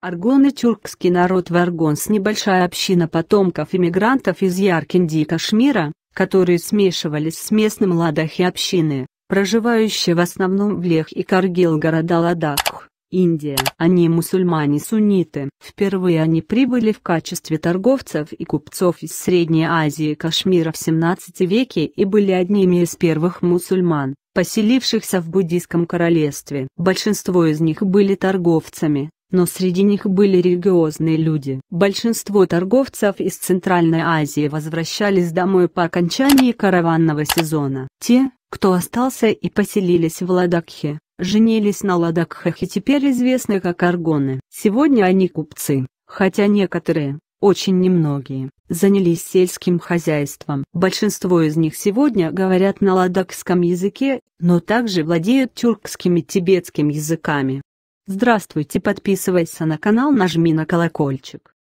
Аргоны тюркский народ в Аргонс небольшая община потомков иммигрантов из Яркинди и Кашмира, которые смешивались с местным ладахи общины, проживающие в основном в Лех и Каргил города Ладах, Индия. Они мусульмане-сунниты. Впервые они прибыли в качестве торговцев и купцов из Средней Азии и Кашмира в 17 веке и были одними из первых мусульман, поселившихся в буддийском королевстве. Большинство из них были торговцами, но среди них были религиозные люди. Большинство торговцев из Центральной Азии возвращались домой по окончании караванного сезона. Те, кто остался и поселились в Ладакхе, женились на Ладакхах и теперь известны как аргоны. Сегодня они купцы, хотя некоторые, очень немногие, занялись сельским хозяйством. Большинство из них сегодня говорят на ладакском языке, но также владеют тюркскими тибетскими языками. Здравствуйте, подписывайся на канал, нажми на колокольчик.